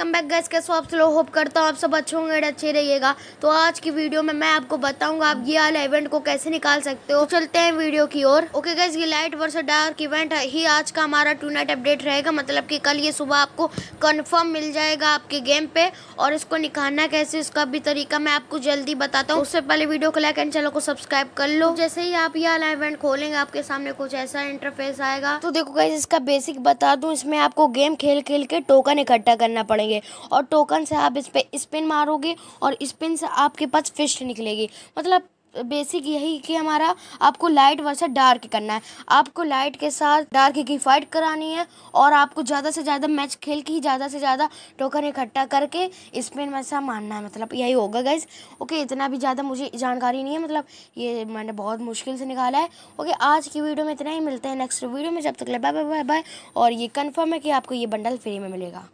welcome back gas कैसे आप लोग होप करता हूँ आप सब अच्छे होंगे अच्छे रहिएगा तो आज की वीडियो में मैं आपको बताऊंगा आप ये वाला इवेंट को कैसे निकाल सकते हो तो चलते हैं वीडियो की ओर ओके गैस ये लाइट वर्स डार्क इवेंट ही आज का हमारा टू नाइट अपडेट रहेगा मतलब कि कल ये सुबह आपको कन्फर्म मिल जाएगा आपके गेम पे और इसको निकालना कैसे इसका भी तरीका मैं आपको जल्दी बताता हूँ उससे पहले वीडियो को लाइक एंड चैनल को सब्सक्राइब कर लो जैसे ही आप ये वाला इवेंट खोलेंगे आपके सामने कुछ ऐसा इंटरफेस आएगा तो देखो गैस इसका बेसिक बता दू इसमें आपको गेम खेल खेल के टोकन इकट्ठा करना पड़ेगा बनेंगे और टोकन से आप इस पर स्पिन मारोगे और स्पिन से आपके पास फिस्ट निकलेगी मतलब बेसिक यही कि हमारा आपको लाइट वर्सेस डार्क करना है आपको लाइट के साथ डार्क की फाइट करानी है और आपको ज़्यादा से ज़्यादा मैच खेल के ही ज़्यादा से ज़्यादा टोकन इकट्ठा करके स्पिन वैसा मारना है मतलब यही होगा गैस ओके इतना भी ज़्यादा मुझे जानकारी नहीं है मतलब ये मैंने बहुत मुश्किल से निकाला है ओके आज की वीडियो में इतना ही मिलते हैं नेक्स्ट वीडियो में जब तक बाय बाय बाय बाय और ये कन्फर्म है कि आपको ये बंडल फ्री में मिलेगा